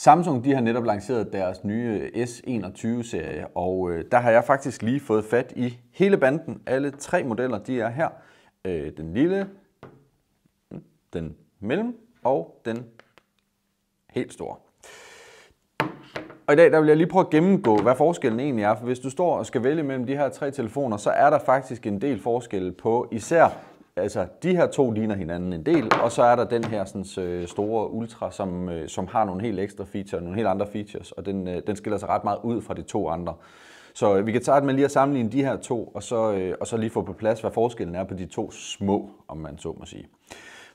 Samsung de har netop lanceret deres nye S21-serie, og øh, der har jeg faktisk lige fået fat i hele banden. Alle tre modeller de er her. Øh, den lille, den mellem og den helt store. Og i dag der vil jeg lige prøve at gennemgå, hvad forskellen egentlig er. For hvis du står og skal vælge mellem de her tre telefoner, så er der faktisk en del forskel på især altså, de her to ligner hinanden en del, og så er der den her sådan, øh, store Ultra, som, øh, som har nogle helt ekstra features, nogle helt andre features, og den, øh, den skiller sig ret meget ud fra de to andre. Så vi kan starte med lige at sammenligne de her to, og så, og så lige få på plads, hvad forskellen er på de to små, om man så må sige.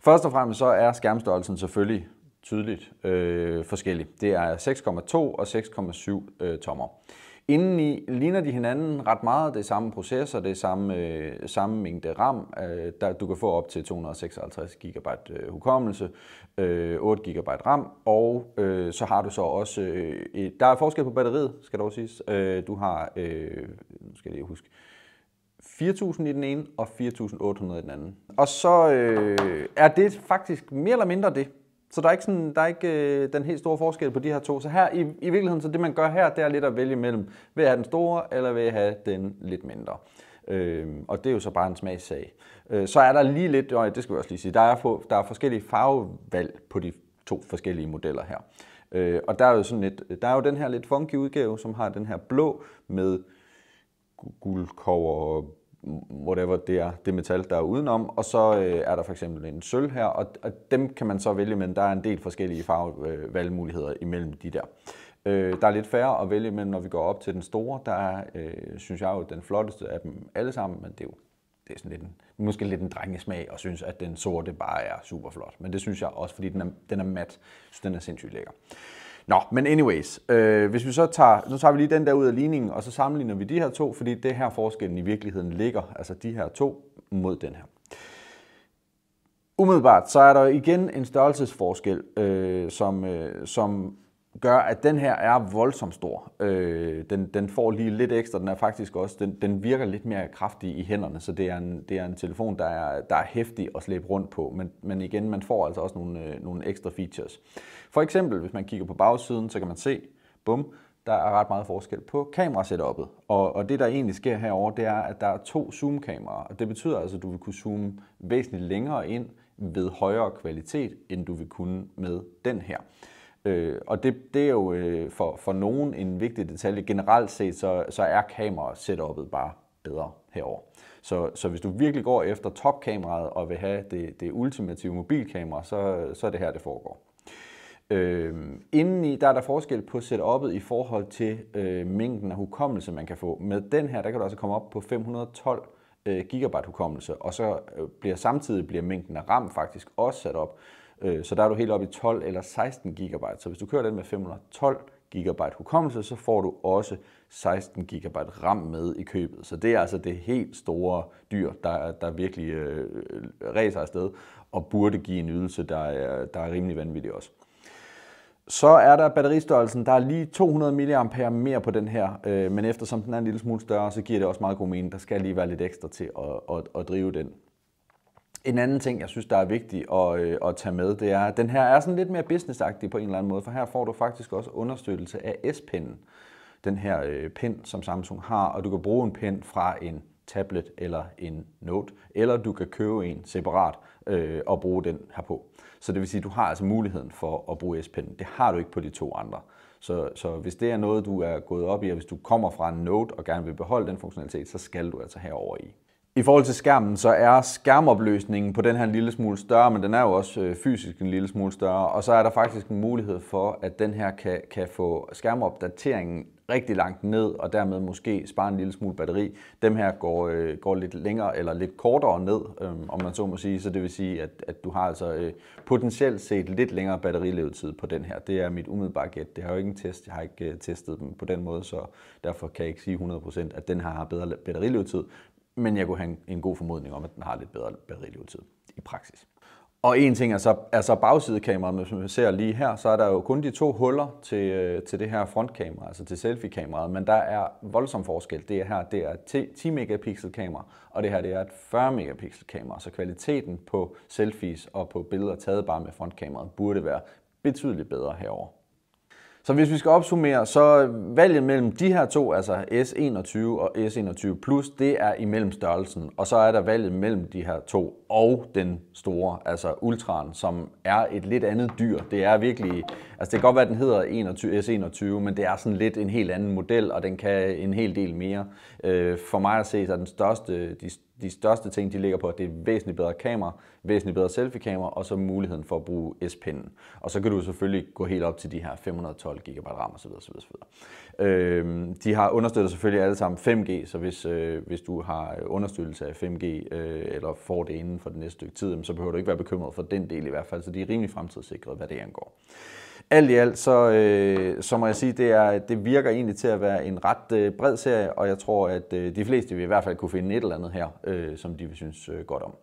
Først og fremmest så er skærmstørrelsen selvfølgelig tydeligt øh, forskellig. Det er 6,2 og 6,7 øh, tommer. Indeni ligner de hinanden ret meget. Det er samme processor, det er samme, øh, samme mængde RAM. Øh, der, du kan få op til 256 GB øh, hukommelse, øh, 8 GB RAM, og øh, så har du så også... Øh, et, der er forskel på batteriet, skal dog sige. Øh, du har... Øh, nu skal jeg lige huske... 4.000 i den ene og 4.800 i den anden. Og så øh, er det faktisk mere eller mindre det, så der er ikke, sådan, der er ikke øh, den helt store forskel på de her to. Så her i, i virkeligheden, så det man gør her, det er lidt at vælge mellem, vil jeg have den store, eller vil jeg have den lidt mindre. Øh, og det er jo så bare en smagssag. Øh, så er der lige lidt, og det skal vi også lige sige, der er, for, der er forskellige farvevalg på de to forskellige modeller her. Øh, og der er jo sådan lidt, der er jo den her lidt funky udgave, som har den her blå med guldkover whatever det er, det metal, der er udenom. Og så øh, er der for eksempel en sølv her, og, og dem kan man så vælge, men der er en del forskellige farvevalgmuligheder øh, imellem de der. Øh, der er lidt færre at vælge imellem, når vi går op til den store. Der er, øh, synes jeg, jo den flotteste af dem alle sammen, men det er jo det er sådan lidt en, måske lidt en drengesmag og synes, at den sorte bare er super flot. Men det synes jeg også, fordi den er, den er mat, så den er sindssygt lækker. Nå, men anyways, øh, hvis vi så tager, nu tager vi lige den der ud af ligningen, og så sammenligner vi de her to, fordi det her forskellen i virkeligheden ligger, altså de her to mod den her. Umiddelbart, så er der igen en størrelsesforskel, øh, som, øh, som gør, at den her er voldsomt stor. Øh, den, den får lige lidt ekstra. Den er faktisk også, den, den virker lidt mere kraftig i hænderne, så det er en, det er en telefon, der er, der er hæftig at slæbe rundt på. Men, men igen, man får altså også nogle, øh, nogle ekstra features. For eksempel, hvis man kigger på bagsiden, så kan man se, bum, der er ret meget forskel på kamerasetuppet. Og, og det, der egentlig sker herover, det er, at der er to zoomkameraer. Og det betyder altså, at du vil kunne zoome væsentligt længere ind ved højere kvalitet, end du vil kunne med den her. Øh, og det, det er jo øh, for, for nogen en vigtig detalje. Generelt set, så, så er kamera-setupet bare bedre herover. Så, så hvis du virkelig går efter topkameraet og vil have det, det ultimative mobilkamera, så, så er det her, det foregår. Øh, indeni der er der forskel på setup'et i forhold til øh, mængden af hukommelse, man kan få. Med den her, der kan du altså komme op på 512 øh, gigabyte hukommelse, og så øh, bliver samtidig bliver mængden af RAM faktisk også sat op, Øh, så der er du helt oppe i 12 eller 16 GB. Så hvis du kører den med 512 GB hukommelse, så får du også 16 GB RAM med i købet. Så det er altså det helt store dyr, der, der virkelig øh, øh, ræser afsted og burde give en ydelse, der er, der er rimelig vanvittig også. Så er der batteristørrelsen. Der er lige 200 mAh mere på den her, øh, men eftersom den er en lille smule større, så giver det også meget god mening. Der skal lige være lidt ekstra til at, at, at drive den. En anden ting, jeg synes, der er vigtig at, øh, at tage med, det er, at den her er sådan lidt mere businessagtig på en eller anden måde, for her får du faktisk også understøttelse af S-pinden. Den her øh, pind, som Samsung har, og du kan bruge en pind fra en tablet eller en note, eller du kan købe en separat øh, og bruge den her på. Så det vil sige, at du har altså muligheden for at bruge S-pinden. Det har du ikke på de to andre. Så, så hvis det er noget, du er gået op i, og hvis du kommer fra en note og gerne vil beholde den funktionalitet, så skal du altså herover i. I forhold til skærmen, så er skærmopløsningen på den her en lille smule større, men den er jo også øh, fysisk en lille smule større, og så er der faktisk en mulighed for, at den her kan, kan få skærmopdateringen rigtig langt ned, og dermed måske spare en lille smule batteri. Dem her går, øh, går lidt længere eller lidt kortere ned, øh, om man så må sige, så det vil sige, at, at du har altså øh, potentielt set lidt længere batterilevetid på den her. Det er mit umiddelbare gæt. Det har jo ikke en test, jeg har ikke øh, testet den på den måde, så derfor kan jeg ikke sige 100% at den her har bedre batterilevetid, men jeg kunne have en, en god formodning om, at den har lidt bedre batterilevetid i praksis. Og en ting er så, er så bagsidekameraet, som vi ser lige her, så er der jo kun de to huller til, øh, til det her frontkamera, altså til selfie-kameraet, men der er voldsom forskel. Det her det er et 10 megapixel kamera, og det her det er et 40 megapixel kamera, så kvaliteten på selfies og på billeder taget bare med frontkameraet burde være betydeligt bedre herover. Så hvis vi skal opsummere, så valget mellem de her to, altså S21 og S21 Plus, det er imellem størrelsen. Og så er der valget mellem de her to og den store, altså Ultran, som er et lidt andet dyr. Det er virkelig, altså det kan godt være, at den hedder 21, S21, men det er sådan lidt en helt anden model, og den kan en hel del mere. Øh, for mig at se, så er den største, de, de største ting, de ligger på, det er væsentligt bedre kamera, væsentligt bedre selfie-kamera, og så muligheden for at bruge S-pinden. Og så kan du selvfølgelig gå helt op til de her 512 12 GB RAM osv. osv., osv. Øh, de har understøttet selvfølgelig alle sammen 5G, så hvis, øh, hvis du har understøttelse af 5G øh, eller får det inden for det næste stykke tid, så behøver du ikke være bekymret for den del i hvert fald, så de er rimelig fremtidssikrede, hvad det angår. Alt i alt, så, øh, så må jeg sige, det, er, det virker egentlig til at være en ret øh, bred serie, og jeg tror, at øh, de fleste vil i hvert fald kunne finde et eller andet her, øh, som de vil synes øh, godt om.